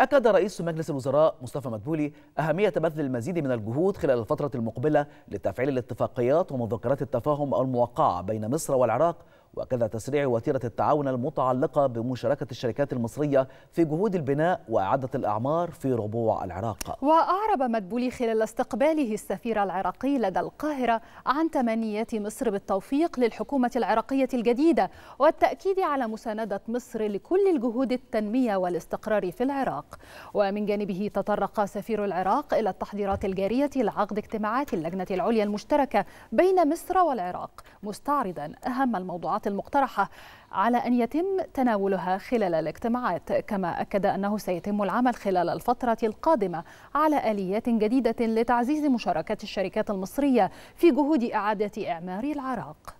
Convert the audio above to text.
أكد رئيس مجلس الوزراء مصطفى مدبولي أهمية بذل المزيد من الجهود خلال الفترة المقبلة لتفعيل الاتفاقيات ومذكرات التفاهم الموقعة بين مصر والعراق وكذا تسريع وتيرة التعاون المتعلقة بمشاركة الشركات المصرية في جهود البناء وإعادة الأعمار في ربوع العراق وأعرب مدبولي خلال استقباله السفير العراقي لدى القاهرة عن تمنيات مصر بالتوفيق للحكومة العراقية الجديدة والتأكيد على مساندة مصر لكل الجهود التنمية والاستقرار في العراق ومن جانبه تطرق سفير العراق إلى التحضيرات الجارية لعقد اجتماعات اللجنة العليا المشتركة بين مصر والعراق مستعرضا أهم الموضوعات المقترحة على أن يتم تناولها خلال الاجتماعات كما أكد أنه سيتم العمل خلال الفترة القادمة على آليات جديدة لتعزيز مشاركة الشركات المصرية في جهود إعادة إعمار العراق